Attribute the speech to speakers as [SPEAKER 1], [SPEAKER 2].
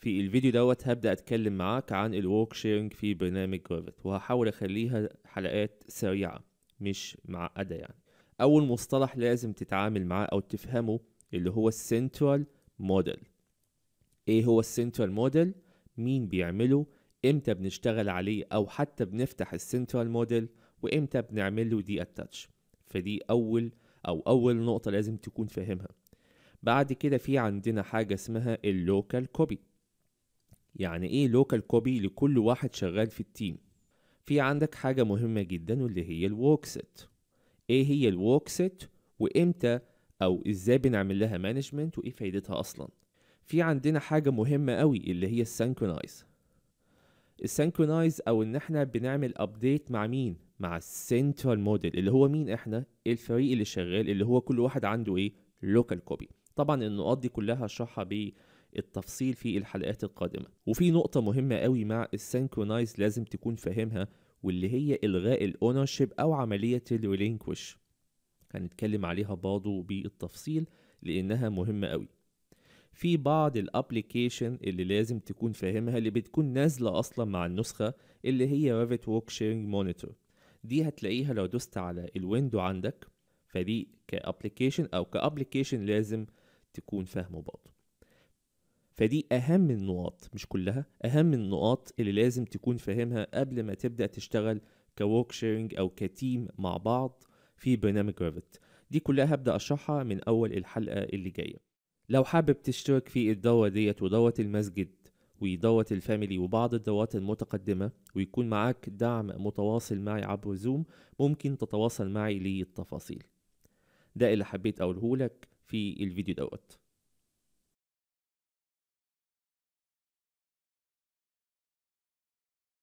[SPEAKER 1] في الفيديو دوت هبدأ أتكلم معاك عن الورك شيرنج في برنامج جرافيت وهحاول أخليها حلقات سريعة مش معقدة يعني أول مصطلح لازم تتعامل معاه أو تفهمه اللي هو السنترال موديل إيه هو السنترال موديل؟ مين بيعمله؟ إمتى بنشتغل عليه أو حتى بنفتح السنترال موديل وإمتى بنعمل له دي اتاتش فدي أول أو أول نقطة لازم تكون فاهمها بعد كده في عندنا حاجة اسمها اللوكال كوبي يعني ايه لوكال كوبي لكل واحد شغال في التيم في عندك حاجة مهمة جدا واللي هي الووك سيت ايه هي الووك سيت وامتى او ازاي بنعمل لها مانجمنت وايه فايدتها اصلا في عندنا حاجة مهمة قوي اللي هي السنكرونايز السنكرونايز او ان احنا بنعمل ابديت مع مين مع السنترال موديل اللي هو مين احنا الفريق اللي شغال اللي هو كل واحد عنده ايه لوكال كوبي طبعا النقاط دي كلها هشرحها التفصيل في الحلقات القادمة وفي نقطة مهمة قوي مع السينكرونايز لازم تكون فاهمها واللي هي إلغاء الأونرشيب أو عملية الريلينكوش هنتكلم عليها برضو بالتفصيل لأنها مهمة قوي في بعض الابلكيشن اللي لازم تكون فاهمها اللي بتكون نازلة أصلا مع النسخة اللي هي Revit Work Sharing Monitor دي هتلاقيها لو دوست على الويندو عندك فدي كابلكيشن أو كابلكيشن لازم تكون فاهمه برضو فدي أهم النقاط مش كلها أهم النقاط اللي لازم تكون فاهمها قبل ما تبدأ تشتغل كورك شيرنج أو كتيم مع بعض في برنامج ريفت دي كلها هبدأ أشرحها من أول الحلقة اللي جاية لو حابب تشترك في الدورة ديت ودورة المسجد ودورة الفاميلي وبعض الدورات المتقدمة ويكون معاك دعم متواصل معي عبر زوم ممكن تتواصل معي للتفاصيل ده اللي حبيت أقوله لك في الفيديو دوت